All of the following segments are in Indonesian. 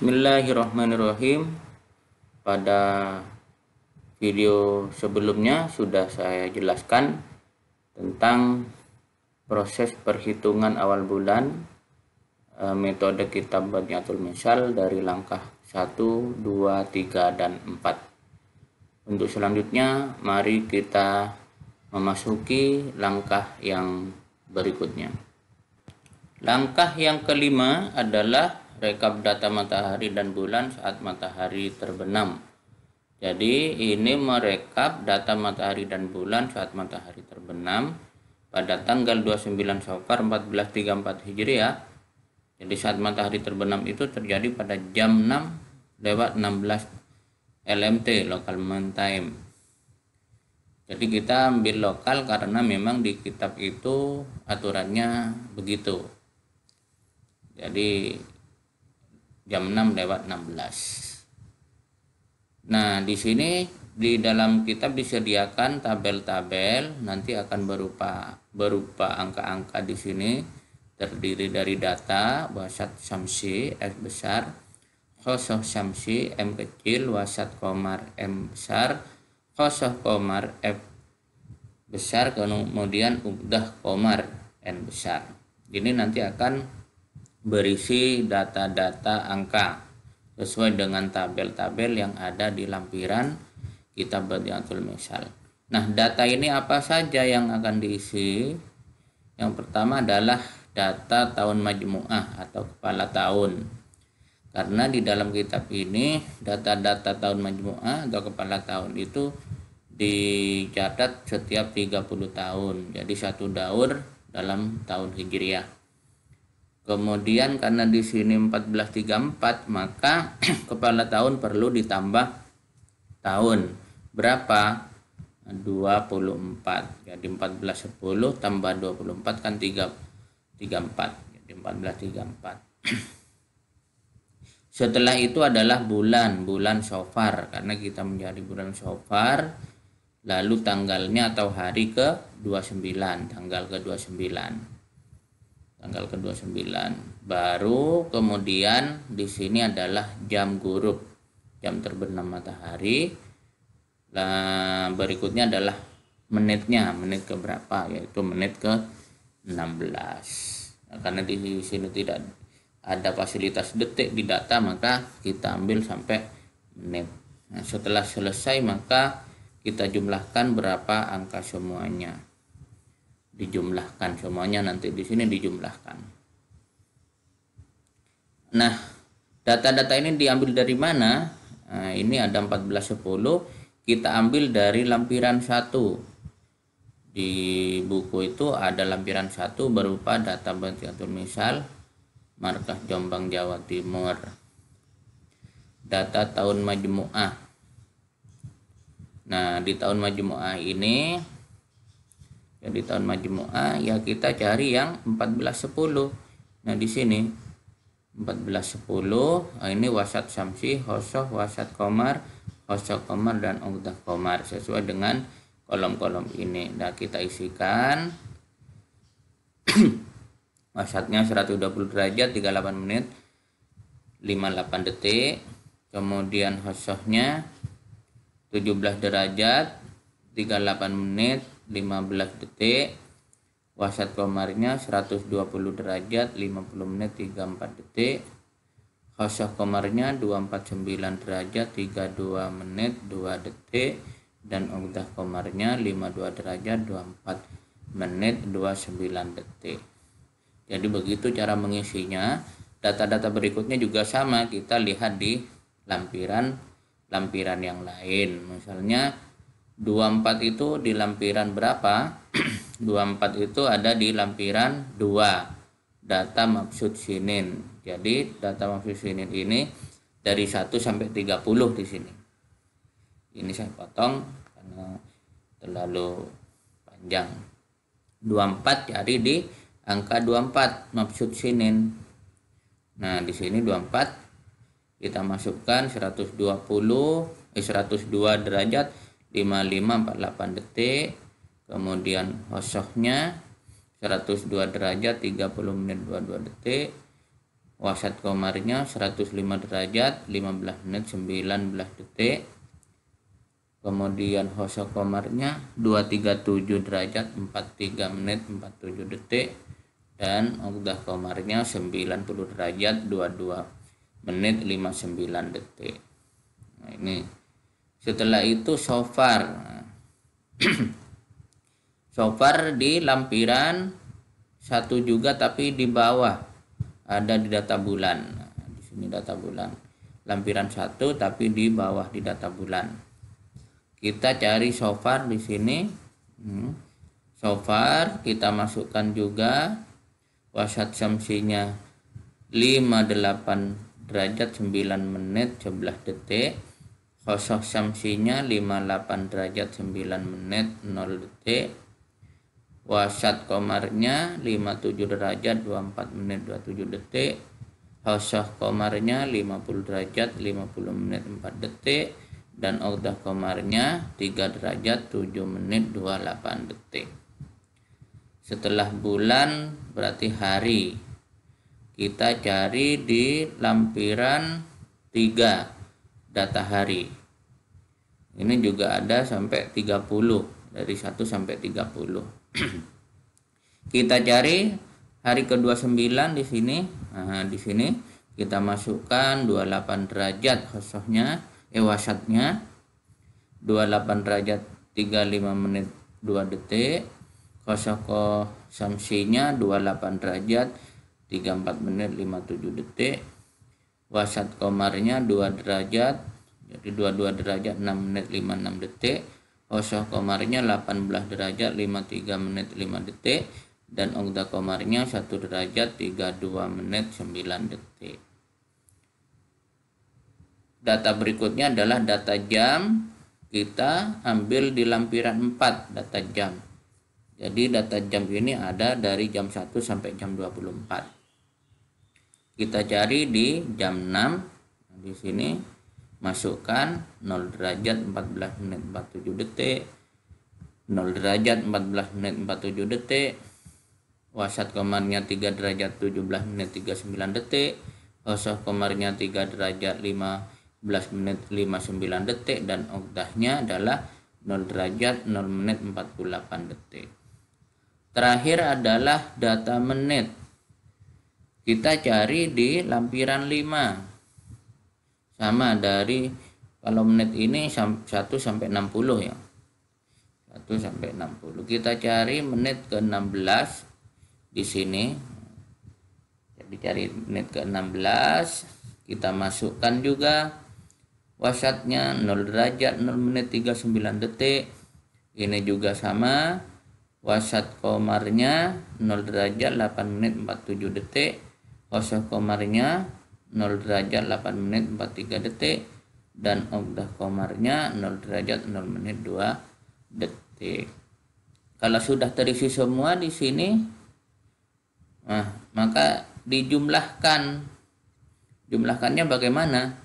Bismillahirrahmanirrahim. Pada video sebelumnya sudah saya jelaskan tentang proses perhitungan awal bulan e, metode kitab Badiatul Misal dari langkah 1, 2, 3, dan 4. Untuk selanjutnya, mari kita memasuki langkah yang berikutnya. Langkah yang kelima adalah rekap data matahari dan bulan saat matahari terbenam. Jadi ini merekap data matahari dan bulan saat matahari terbenam pada tanggal 29 Safar 1434 Hijriah. Ya. Jadi saat matahari terbenam itu terjadi pada jam 6 lewat 16 LMT local moon time. Jadi kita ambil lokal karena memang di kitab itu aturannya begitu. Jadi jam 6 lewat 16 nah di sini di dalam kitab disediakan tabel-tabel nanti akan berupa berupa angka-angka di sini terdiri dari data wasat samsi s besar kosoh samsi m kecil wasat komar m besar kosoh komar f besar kemudian ubdah komar n besar ini nanti akan berisi data-data angka sesuai dengan tabel-tabel yang ada di lampiran kitab Badiatul Misal. Nah, data ini apa saja yang akan diisi? Yang pertama adalah data tahun majmuah atau kepala tahun. Karena di dalam kitab ini data-data tahun majmuah atau kepala tahun itu dicatat setiap 30 tahun. Jadi satu daur dalam tahun Hijriah. Kemudian karena di sini 1434 maka kepala tahun perlu ditambah tahun. Berapa? 24. Jadi 1410 tambah 24 kan 3 34. Jadi 1434. Setelah itu adalah bulan, bulan Sofar karena kita menjadi bulan Sofar lalu tanggalnya atau hari ke 29, tanggal ke 29 tanggal ke-29 baru kemudian di sini adalah jam guru jam terbenam matahari nah, berikutnya adalah menitnya menit ke berapa yaitu menit ke 16 nah, karena di sini tidak ada fasilitas detik di data maka kita ambil sampai menit nah, setelah selesai maka kita jumlahkan berapa angka semuanya dijumlahkan semuanya nanti di sini dijumlahkan. Nah, data-data ini diambil dari mana? Nah, ini ada 1410 kita ambil dari lampiran 1. Di buku itu ada lampiran 1 berupa data bentuk misal markah Jombang Jawa Timur. Data tahun majmuah. Nah, di tahun majmuah ini jadi tahun majmu'ah ya kita cari yang 1410 nah di sini 1410 nah, ini wasat samsi hosoh wasat komar hosoh komar dan ungdah komar sesuai dengan kolom-kolom ini nah kita isikan wasatnya 120 derajat 38 menit 58 detik kemudian hosohnya 17 derajat 38 menit 15 detik wasat komarnya 120 derajat 50 menit 34 detik khosyah komarnya 249 derajat 32 menit 2 detik dan ugdah komarnya 52 derajat 24 menit 29 detik jadi begitu cara mengisinya data-data berikutnya juga sama kita lihat di lampiran lampiran yang lain misalnya 24 itu di lampiran berapa? 24 itu ada di lampiran 2 data maksud sinin. Jadi data maksud sinin ini dari 1 sampai 30 di sini. Ini saya potong karena terlalu panjang. 24 jadi di angka 24 maksud sinin. Nah, di sini 24 kita masukkan 120 eh 102 derajat 5548 detik kemudian hosoknya 102 derajat 30 menit 22 detik wasat komarnya 105 derajat 15 menit 19 detik kemudian hosok komarnya 237 derajat 43 menit 47 detik dan udah komarnya 90 derajat 22 menit 59 detik nah ini setelah itu sofar sofar di lampiran satu juga tapi di bawah ada di data bulan di sini data bulan lampiran satu tapi di bawah di data bulan kita cari sofar di sini hmm. sofar kita masukkan juga wasat samsinya 58 derajat 9 menit 11 detik kosok samsinya 58 derajat 9 menit 0 detik Wasat komarnya 57 derajat 24 menit 27 detik kosok komarnya 50 derajat 50 menit 4 detik Dan Ogdah komarnya 3 derajat 7 menit 28 detik Setelah bulan berarti hari Kita cari di lampiran 3 data hari ini juga ada sampai 30 dari 1 sampai 30 kita cari hari ke-29 di sini nah, di sini kita masukkan 28 derajat khususnya eh wasatnya 28 derajat 35 menit 2 detik kosoko samsinya 28 derajat 34 menit 57 detik wasat komarnya 2 derajat jadi 22 derajat 6 menit 56 detik osoh komarnya 18 derajat 53 menit 5 detik dan ongda komarnya 1 derajat 32 menit 9 detik data berikutnya adalah data jam kita ambil di lampiran 4 data jam jadi data jam ini ada dari jam 1 sampai jam 24 kita cari di jam 6 di sini masukkan 0 derajat 14 menit 47 detik 0 derajat 14 menit 47 detik wasat komarnya 3 derajat 17 menit 39 detik osoh komarnya 3 derajat 15 menit 59 detik dan oktahnya adalah 0 derajat 0 menit 48 detik terakhir adalah data menit kita cari di lampiran 5 sama dari kalau menit ini 1 sampai 60 ya 1 sampai 60 kita cari menit ke 16 di sini jadi cari menit ke 16 kita masukkan juga wasatnya 0 derajat 0 menit 39 detik ini juga sama wasat komarnya 0 derajat 8 menit 47 detik Osyah komarnya 0 derajat 8 menit 43 detik dan Ogdah komarnya 0 derajat 0 menit 2 detik. Kalau sudah terisi semua di sini nah, maka dijumlahkan. Jumlahkannya bagaimana?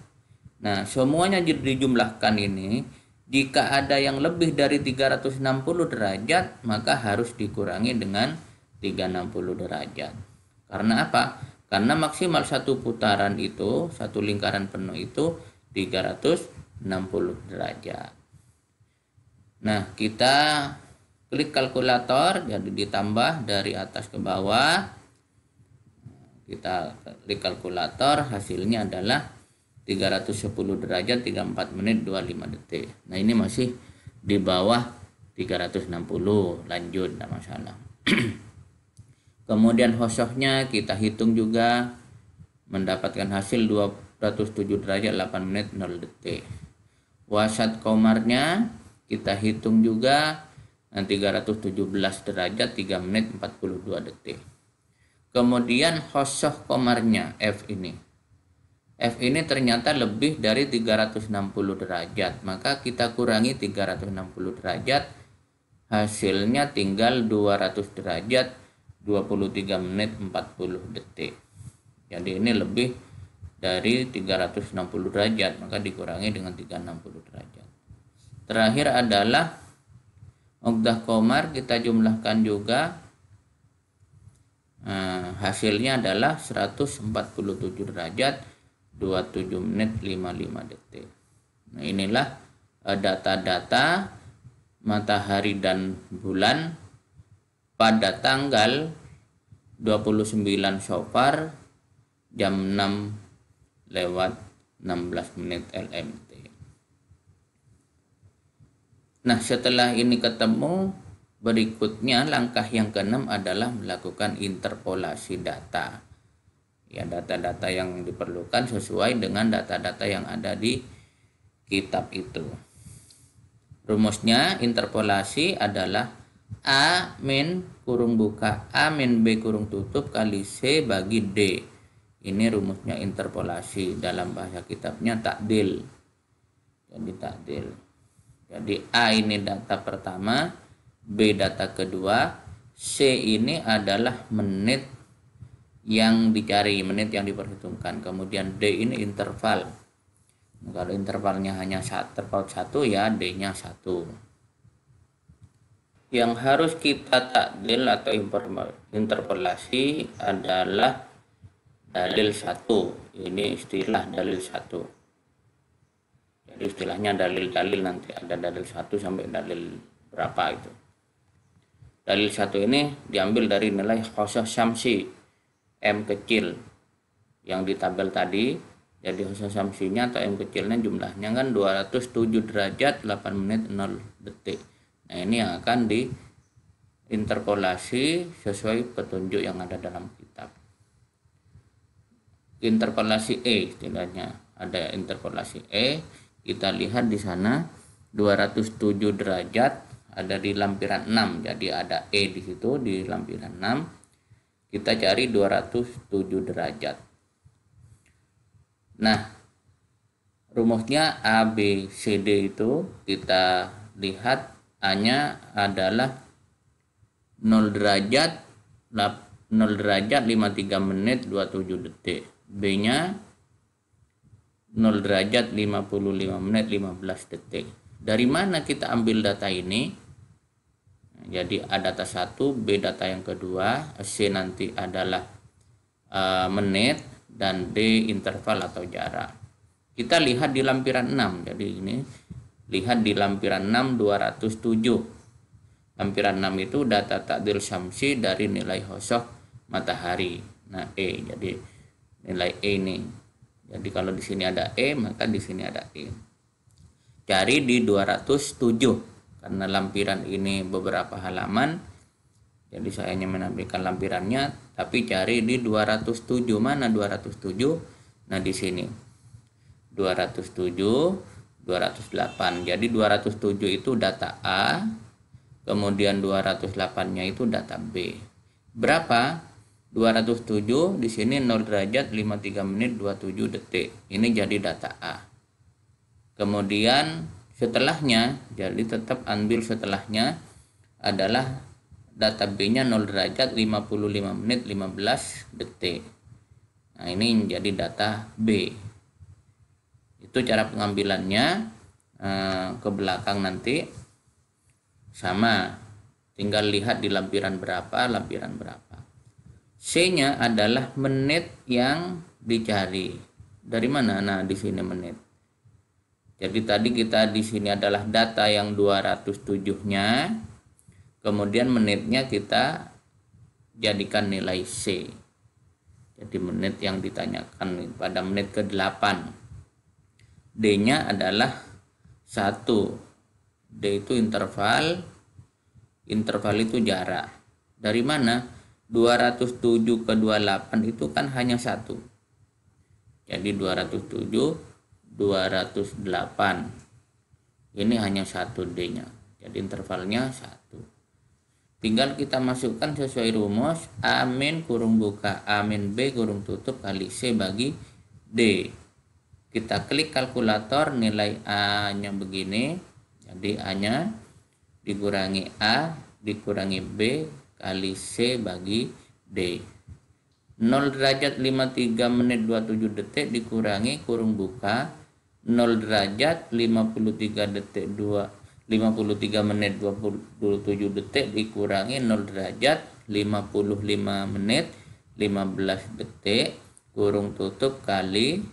Nah, semuanya dijumlahkan ini jika ada yang lebih dari 360 derajat, maka harus dikurangi dengan 360 derajat. Karena apa? Karena maksimal satu putaran itu, satu lingkaran penuh itu 360 derajat. Nah, kita klik kalkulator, jadi ditambah dari atas ke bawah. Kita klik kalkulator, hasilnya adalah 310 derajat 34 menit 25 detik. Nah, ini masih di bawah 360. Lanjut, tidak masalah. kemudian hosoknya kita hitung juga mendapatkan hasil 207 derajat 8 menit 0 detik wasat komarnya kita hitung juga 317 derajat 3 menit 42 detik kemudian hosok komarnya F ini F ini ternyata lebih dari 360 derajat maka kita kurangi 360 derajat hasilnya tinggal 200 derajat 23 menit 40 detik jadi ini lebih dari 360 derajat maka dikurangi dengan 360 derajat terakhir adalah Ogdah Komar kita jumlahkan juga nah, hasilnya adalah 147 derajat 27 menit 55 detik nah inilah eh, data-data matahari dan bulan pada tanggal 29 Sofar jam 6 lewat 16 menit LMT. Nah, setelah ini ketemu, berikutnya langkah yang keenam adalah melakukan interpolasi data. Ya, data-data yang diperlukan sesuai dengan data-data yang ada di kitab itu. Rumusnya interpolasi adalah A min kurung buka A min B kurung tutup kali C bagi D ini rumusnya interpolasi dalam bahasa kitabnya takdil jadi takdil jadi A ini data pertama B data kedua C ini adalah menit yang dicari menit yang diperhitungkan kemudian D ini interval kalau intervalnya hanya satu, terpaut satu ya D nya satu yang harus kita takdil atau interpolasi adalah dalil satu. Ini istilah dalil satu. Jadi istilahnya dalil-dalil nanti ada dalil satu sampai dalil berapa itu. Dalil satu ini diambil dari nilai khusus syamsi M kecil yang di tabel tadi. Jadi khusus samsinya atau M kecilnya jumlahnya kan 207 derajat 8 menit 0 detik Nah, ini yang akan diinterpolasi sesuai petunjuk yang ada dalam kitab. Interpolasi E istilahnya. Ada interpolasi E, kita lihat di sana 207 derajat ada di lampiran 6. Jadi ada E di situ di lampiran 6. Kita cari 207 derajat. Nah, rumusnya abcd itu kita lihat hanya adalah 0 derajat 0 derajat 53 menit 27 detik. B-nya 0 derajat 55 menit 15 detik. Dari mana kita ambil data ini? Jadi A data 1, B data yang kedua, C nanti adalah eh, menit dan D interval atau jarak. Kita lihat di lampiran 6. Jadi ini lihat di lampiran 6 207 lampiran 6 itu data takdir syamsi dari nilai hosok matahari nah E jadi nilai E ini jadi kalau di sini ada E maka di sini ada E cari di 207 karena lampiran ini beberapa halaman jadi saya hanya menampilkan lampirannya tapi cari di 207 mana 207 nah di sini 207 208 jadi 207 itu data A kemudian 208 nya itu data B berapa 207 di sini 0 derajat 53 menit 27 detik ini jadi data A kemudian setelahnya jadi tetap ambil setelahnya adalah data B nya 0 derajat 55 menit 15 detik nah ini jadi data B itu cara pengambilannya eh, ke belakang nanti sama tinggal lihat di lampiran berapa lampiran berapa C nya adalah menit yang dicari dari mana nah di sini menit jadi tadi kita di sini adalah data yang 207 nya kemudian menitnya kita jadikan nilai C jadi menit yang ditanyakan pada menit ke-8 D-nya adalah 1. D itu interval, interval itu jarak. Dari mana? 207 ke 28 itu kan hanya satu. Jadi 207, 208. Ini hanya satu D-nya. Jadi intervalnya satu. Tinggal kita masukkan sesuai rumus A min kurung buka A min B kurung tutup kali C bagi D kita klik kalkulator nilai A nya begini jadi A nya dikurangi A dikurangi B kali C bagi D 0 derajat 53 menit 27 detik dikurangi kurung buka 0 derajat 53 detik 2 53 menit 27 detik dikurangi 0 derajat 55 menit 15 detik kurung tutup kali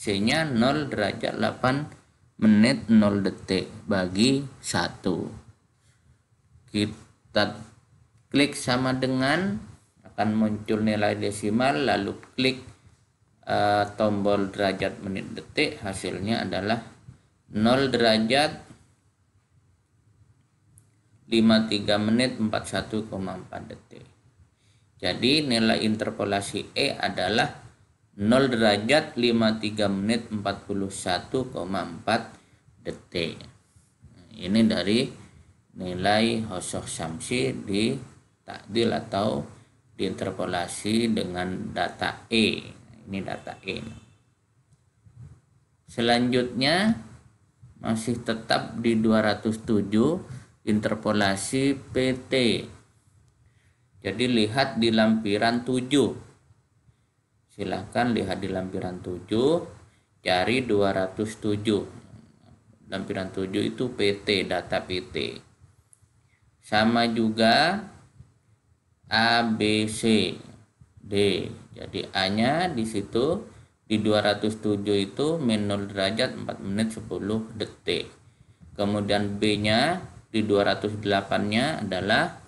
C nya 0 derajat 8 menit 0 detik bagi 1 kita klik sama dengan akan muncul nilai desimal lalu klik uh, tombol derajat menit detik hasilnya adalah 0 derajat 53 menit 41,4 detik jadi nilai interpolasi E adalah 0 derajat 53 menit 41,4 detik ini dari nilai Hosok Samsi di takdil atau diinterpolasi dengan data E ini data E selanjutnya masih tetap di 207 interpolasi PT jadi lihat di lampiran 7 silahkan lihat di lampiran 7 cari 207 lampiran 7 itu PT data PT sama juga ABC D jadi A nya di situ di 207 itu min 0 derajat 4 menit 10 detik kemudian B nya di 208 nya adalah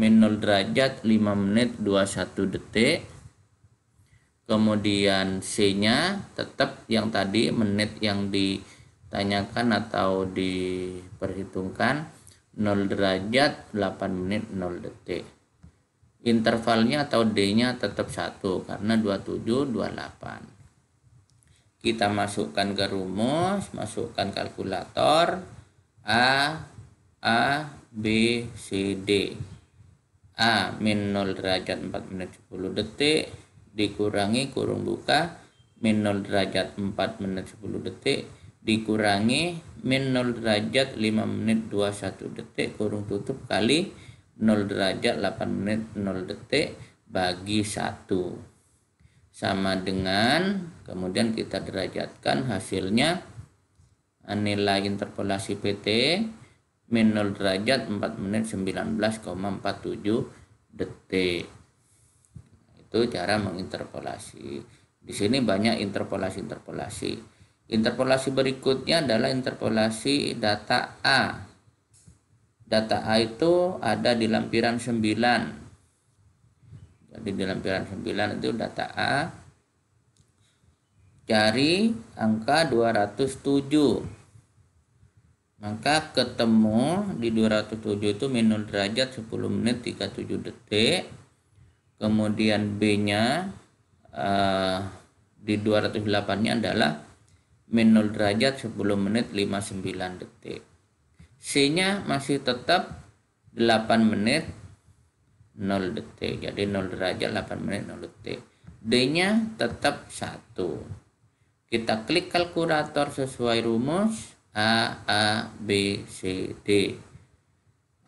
min 0 derajat 5 menit 21 detik kemudian C-nya tetap yang tadi menit yang ditanyakan atau diperhitungkan 0 derajat 8 menit 0 detik intervalnya atau D-nya tetap 1 karena 27 28 kita masukkan ke rumus masukkan kalkulator A A B C D A min 0 derajat 4 menit 10 detik dikurangi kurung buka min 0 derajat 4 menit 10 detik dikurangi min 0 derajat 5 menit 21 detik kurung tutup kali 0 derajat 8 menit 0 detik bagi 1 sama dengan kemudian kita derajatkan hasilnya nilai interpolasi PT min 0 derajat 4 menit 19,47 detik itu cara menginterpolasi di sini banyak interpolasi interpolasi interpolasi berikutnya adalah interpolasi data A data A itu ada di lampiran 9 jadi di lampiran 9 itu data A cari angka 207 maka ketemu di 207 itu minus derajat 10 menit 37 detik kemudian B-nya uh, di 208-nya adalah min 0 derajat 10 menit 59 detik. C-nya masih tetap 8 menit 0 detik. Jadi 0 derajat 8 menit 0 detik. D-nya tetap 1. Kita klik kalkulator sesuai rumus A, A, B, C, D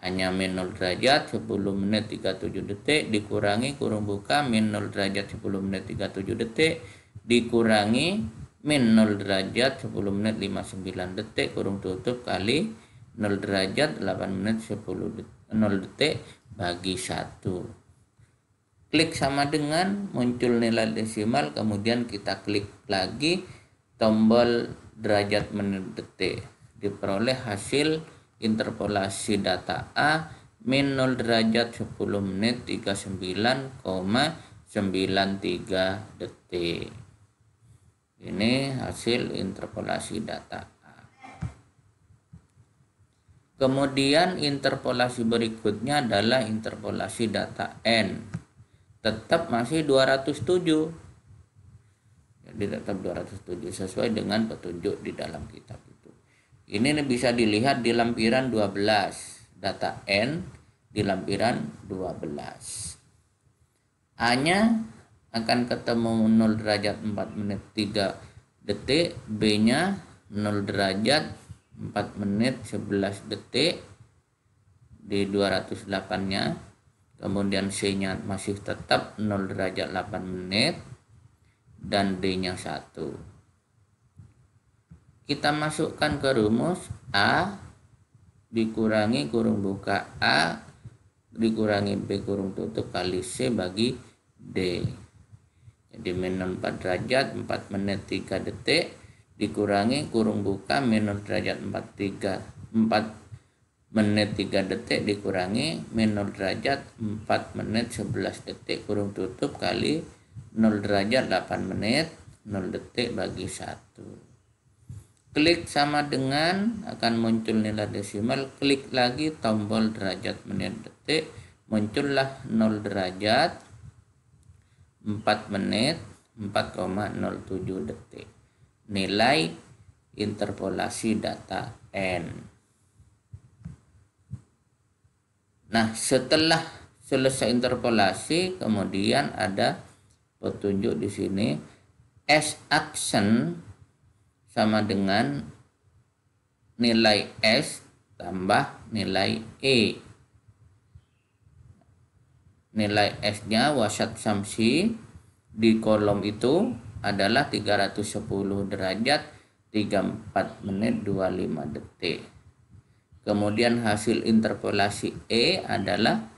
hanya min 0 derajat 10 menit 37 detik dikurangi kurung buka min 0 derajat 10 menit 37 detik dikurangi min 0 derajat 10 menit 59 detik kurung tutup kali 0 derajat 8 menit 10 detik, 0 detik bagi 1 klik sama dengan muncul nilai desimal kemudian kita klik lagi tombol derajat menit detik diperoleh hasil interpolasi data A min 0 derajat 10 menit 39,93 detik ini hasil interpolasi data A kemudian interpolasi berikutnya adalah interpolasi data N tetap masih 207 jadi tetap 207 sesuai dengan petunjuk di dalam kitab Ini. Ini bisa dilihat di lampiran 12. Data N di lampiran 12. A-nya akan ketemu 0 derajat 4 menit 3 detik. B-nya 0 derajat 4 menit 11 detik di 208-nya. Kemudian C-nya masih tetap 0 derajat 8 menit dan D-nya 1 kita masukkan ke rumus A dikurangi kurung buka A dikurangi B kurung tutup kali C bagi D jadi min 4 derajat 4 menit 3 detik dikurangi kurung buka minus derajat 43 4 menit 3 detik dikurangi minus derajat 4 menit 11 detik kurung tutup kali 0 derajat 8 menit 0 detik bagi 1 klik sama dengan akan muncul nilai desimal klik lagi tombol derajat menit detik muncullah 0 derajat 4 menit 4,07 detik nilai interpolasi data N nah setelah selesai interpolasi kemudian ada petunjuk di sini S action sama dengan nilai S tambah nilai E. Nilai S-nya wasat samsi di kolom itu adalah 310 derajat 34 menit 25 detik. Kemudian hasil interpolasi E adalah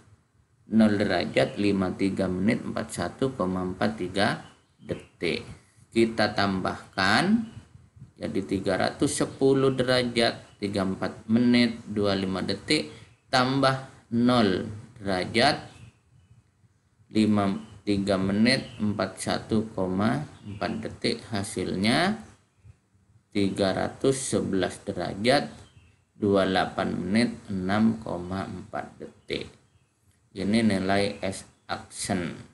0 derajat 53 menit 41,43 detik. Kita tambahkan jadi 310 derajat 34 menit 25 detik tambah 0 derajat 53 menit 41,4 detik hasilnya 311 derajat 28 menit 6,4 detik ini nilai S action